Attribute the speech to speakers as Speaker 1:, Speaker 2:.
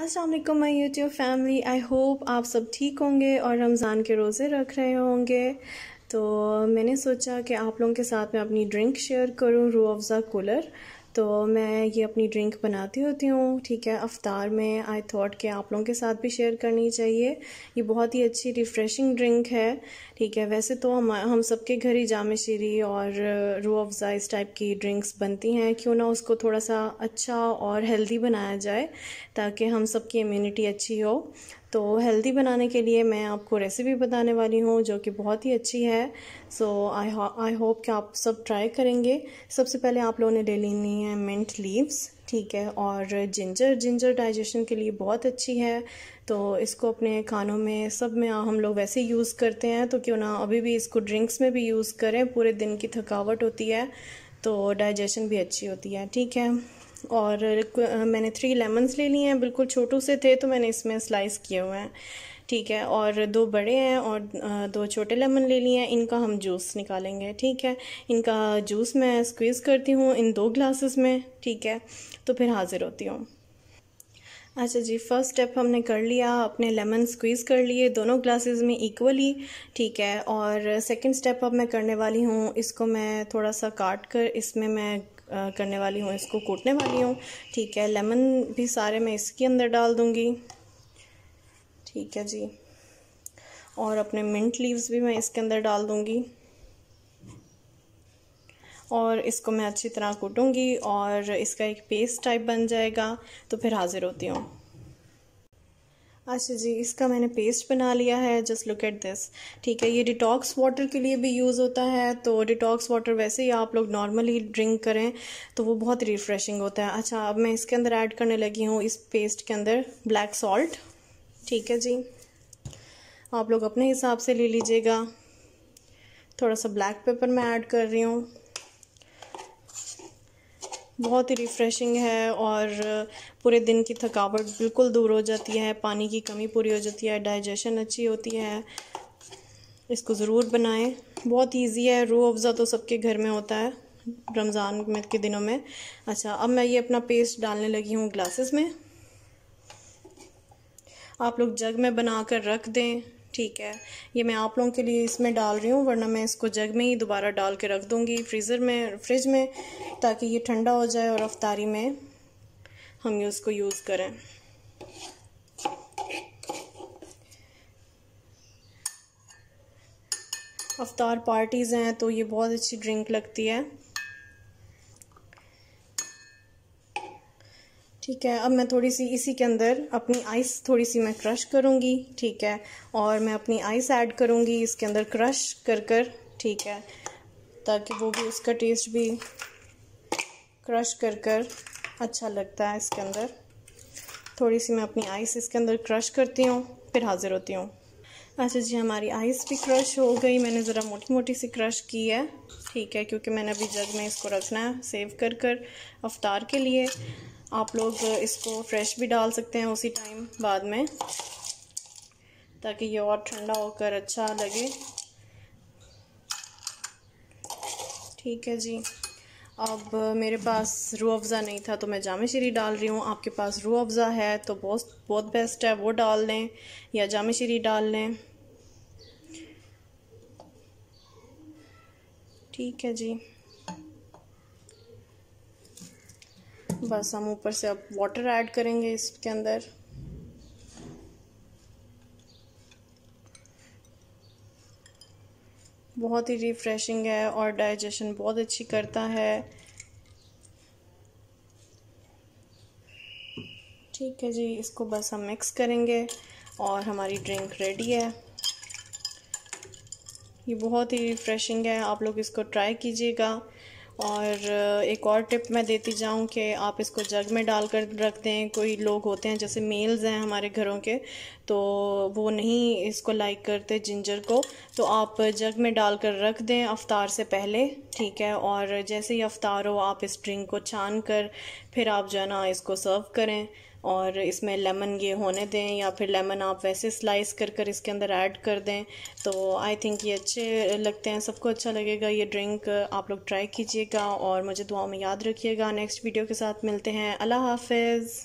Speaker 1: Aslam my YouTube family I hope आप सब ठीक होंगे और रमज़ान के रोज़े रख रहे होंगे तो मैंने सोचा कि आप लोगों के साथ मैं अपनी ड्रिंक शेयर करूं रू अफ़ज़ा कूलर तो मैं ये अपनी ड्रिंक बनाती होती हूँ ठीक है अफ्तार में आई थॉट कि आप लोगों के साथ भी शेयर करनी चाहिए ये बहुत ही अच्छी रिफ़्रेशिंग ड्रिंक है ठीक है वैसे तो हम हम सबके घर ही जाम शीरी और रू अफ़ज़ा इस टाइप की ड्रिंक्स बनती हैं क्यों ना उसको थोड़ा सा अच्छा और हेल्दी बनाया जाए ताकि हम सबकी इम्यूनिटी अच्छी हो तो हेल्दी बनाने के लिए मैं आपको रेसिपी बताने वाली हूँ जो कि बहुत ही अच्छी है सो आई आई होप कि आप सब ट्राई करेंगे सबसे पहले आप लोगों ने ले लेनी है मिंट लीव्स ठीक है और जिंजर जिंजर डाइजेशन के लिए बहुत अच्छी है तो इसको अपने खानों में सब में हम लोग वैसे यूज़ करते हैं तो क्यों ना अभी भी इसको ड्रिंक्स में भी यूज़ करें पूरे दिन की थकावट होती है तो डाइजेशन भी अच्छी होती है ठीक है और मैंने थ्री लेमन्स ले लिए हैं बिल्कुल छोटू से थे तो मैंने इसमें स्लाइस किए हुए हैं ठीक है और दो बड़े हैं और दो छोटे लेमन ले लिए हैं इनका हम जूस निकालेंगे ठीक है इनका जूस मैं स्क्वीज़ करती हूँ इन दो ग्लासेस में ठीक है तो फिर हाज़िर होती हूँ अच्छा जी फर्स्ट स्टेप हमने कर लिया अपने लेमन स्क्वीज़ कर लिए दोनों ग्लासेस में इक्वली ठीक है और सेकंड स्टेप अब मैं करने वाली हूँ इसको मैं थोड़ा सा काट कर इसमें मैं करने वाली हूँ इसको कूटने वाली हूँ ठीक है लेमन भी सारे मैं इसके अंदर डाल दूँगी ठीक है जी और अपने मिंट लीव्स भी मैं इसके अंदर डाल दूँगी और इसको मैं अच्छी तरह कूटूँगी और इसका एक पेस्ट टाइप बन जाएगा तो फिर हाज़िर होती हूँ अच्छा जी इसका मैंने पेस्ट बना लिया है जस्ट लुक एट दिस ठीक है ये डिटॉक्स वाटर के लिए भी यूज़ होता है तो डिटॉक्स वाटर वैसे ही आप लोग नॉर्मली ड्रिंक करें तो वो बहुत रिफ़्रेशिंग होता है अच्छा अब मैं इसके अंदर ऐड करने लगी हूँ इस पेस्ट के अंदर ब्लैक सॉल्ट ठीक है जी आप लोग अपने हिसाब से ले लीजिएगा थोड़ा सा ब्लैक पेपर मैं ऐड कर रही हूँ बहुत ही रिफ़्रेशिंग है और पूरे दिन की थकावट बिल्कुल दूर हो जाती है पानी की कमी पूरी हो जाती है डाइजेशन अच्छी होती है इसको ज़रूर बनाएं बहुत ईजी है रू अफ़ज़ा तो सबके घर में होता है रमज़ान में के दिनों में अच्छा अब मैं ये अपना पेस्ट डालने लगी हूँ ग्लासेस में आप लोग जग में बना कर रख दें ठीक है ये मैं आप लोगों के लिए इसमें डाल रही हूँ वरना मैं इसको जग में ही दोबारा डाल के रख दूँगी फ्रीज़र में फ्रिज में ताकि ये ठंडा हो जाए और अफ्तारी में हम ये उसको यूज़ करें अफ्तार पार्टीज़ हैं तो ये बहुत अच्छी ड्रिंक लगती है ठीक है अब मैं थोड़ी सी इसी के अंदर अपनी आइस थोड़ी सी मैं क्रश करूँगी ठीक है और मैं अपनी आइस ऐड करूँगी इसके अंदर क्रश कर कर ठीक है ताकि वो भी उसका टेस्ट भी क्रश कर कर अच्छा लगता है इसके अंदर थोड़ी सी मैं अपनी आइस इसके अंदर क्रश करती हूँ फिर हाज़िर होती हूँ अच्छा जी हमारी आइस भी क्रश हो गई मैंने ज़रा मोटी मोटी सी क्रश की है ठीक है क्योंकि मैंने अभी जग में इसको रखना है सेव कर कर अवतार के लिए आप लोग इसको फ्रेश भी डाल सकते हैं उसी टाइम बाद में ताकि ये और ठंडा होकर अच्छा लगे ठीक है जी अब मेरे पास रू अफ़ज़ा नहीं था तो मैं जाम शरी डाल रही हूँ आपके पास रू अफ़ज़ा है तो बहुत बहुत बेस्ट है वो डाल लें या जाम शरी डाल लें ठीक है जी बस हम ऊपर से अब वाटर ऐड करेंगे इसके अंदर बहुत ही रिफ्रेशिंग है और डाइजेशन बहुत अच्छी करता है ठीक है जी इसको बस हम मिक्स करेंगे और हमारी ड्रिंक रेडी है ये बहुत ही रिफ्रेशिंग है आप लोग इसको ट्राई कीजिएगा और एक और टिप मैं देती जाऊं कि आप इसको जग में डालकर रख दें कोई लोग होते हैं जैसे मेल्स हैं हमारे घरों के तो वो नहीं इसको लाइक करते जिंजर को तो आप जग में डालकर रख दें अवतार से पहले ठीक है और जैसे ही अवतार हो आप इस ड्रिंक को छान कर फिर आप जो है ना इसको सर्व करें और इसमें लेमन ये होने दें या फिर लेमन आप वैसे स्लाइस कर कर इसके अंदर ऐड कर दें तो आई थिंक ये अच्छे लगते हैं सबको अच्छा लगेगा ये ड्रिंक आप लोग ट्राई कीजिएगा और मुझे दुआ में याद रखिएगा नेक्स्ट वीडियो के साथ मिलते हैं अल्लाह हाफिज़